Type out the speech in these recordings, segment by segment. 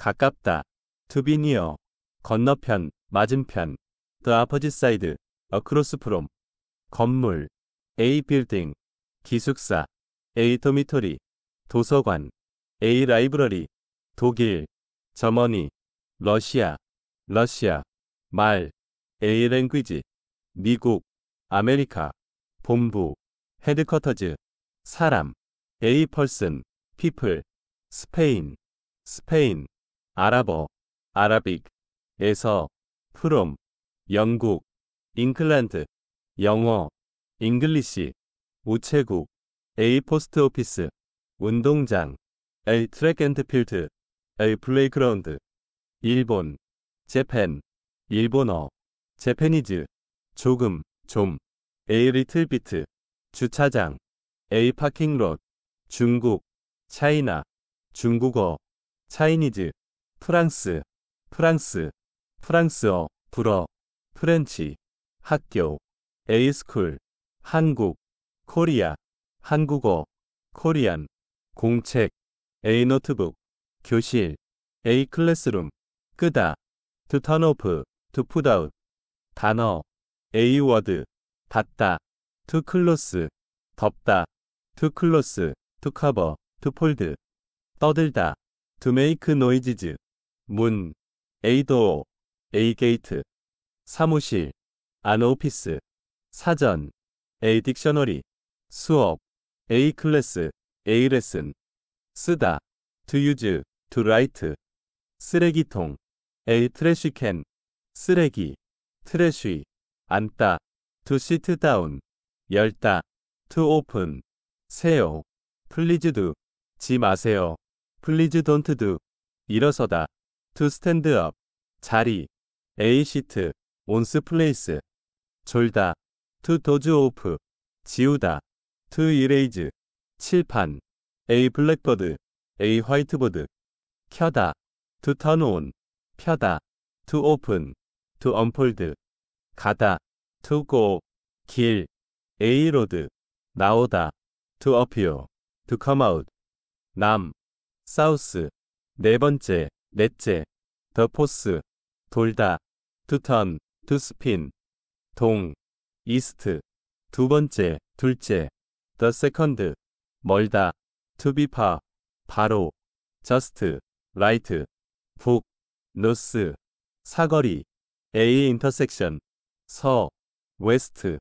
가깝다. To be near. 건너편, 맞은편. The opposite side. Across from. 건물. A building. 기숙사. A dormitory. 도서관. A 라이브러리. 독일. 점원이. 러시아. 러시아. 말. A language. 미국. 아메리카. 본부. 헤드쿼터즈. 사람. A person. people. 스페인. 스페인. 아랍어, 아라빅에서 프롬, 영국, 잉글랜드 영어, 잉글리시, 우체국, 에이 포스트 오피스, 운동장, 에이 트랙 앤드 필드, 에이 플레이그라운드, 일본, 재팬, 일본어, 재패니즈 조금, 좀, 에이 리틀 비트, 주차장, 에이 파킹롯, 중국, 차이나, 중국어, 차이니즈, 프랑스, 프랑스, 프랑스어, 불어, 프렌치, 학교, 에이스쿨, 한국, 코리아, 한국어, 코리안, 공책, 에이노트북, 교실, 에이클래스룸, 끄다, 두턴오프, 두푸다웃, 단어, 에이워드, 닫다, 투클로스, 덮다, 투클로스, 투커버, 투폴드, 떠들다, t 메이크 노이즈즈 문, 에이도 에이게이트, 사무실, 안오피스, 사전, 에이딕셔너리, 수업, 에이클래스, 에이레슨, 쓰다, to use, to 쓰레기통, 에이트래쉬캔, 쓰레기, 트래쉬, 앉다, to sit 열다, to o 세요, p l e a 지 마세요, please 일어서다, to stand up, 자리, a 시트, on's place, 졸다, to doze off, 지우다, to erase, 칠판, a blackboard, a whiteboard, 켜다, to turn on, 펴다, to open, to unfold, 가다, to go, 길, a road, 나오다, to appear, to come out, 남, south, 네 번째, 넷째, 더 포스, 돌다, 두턴, 두스핀, 동, 이스트, 두 번째, 둘째, the second, 멀다, to be far, 바로, just, right, 북, north, 사거리, a intersection, 서, west,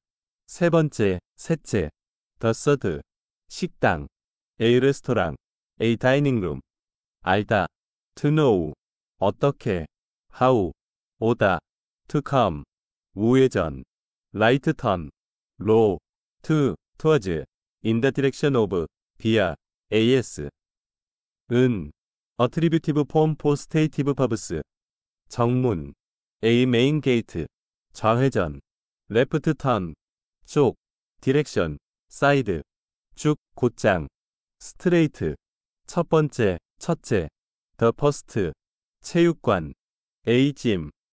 세 번째, 셋째, the third, 식당, a 레스토랑, a dining room, 알다, to know, 어떻게, how, 오다, to come, 우회전, right turn, low, to, towards, in the direction of, via, as, 은, attributive form for stative verbs, 정문, a main gate, 좌회전, left turn, 쪽, direction, side, 쭉, 곧장, straight, 첫 번째, 첫째, the first, 체육관, A짐,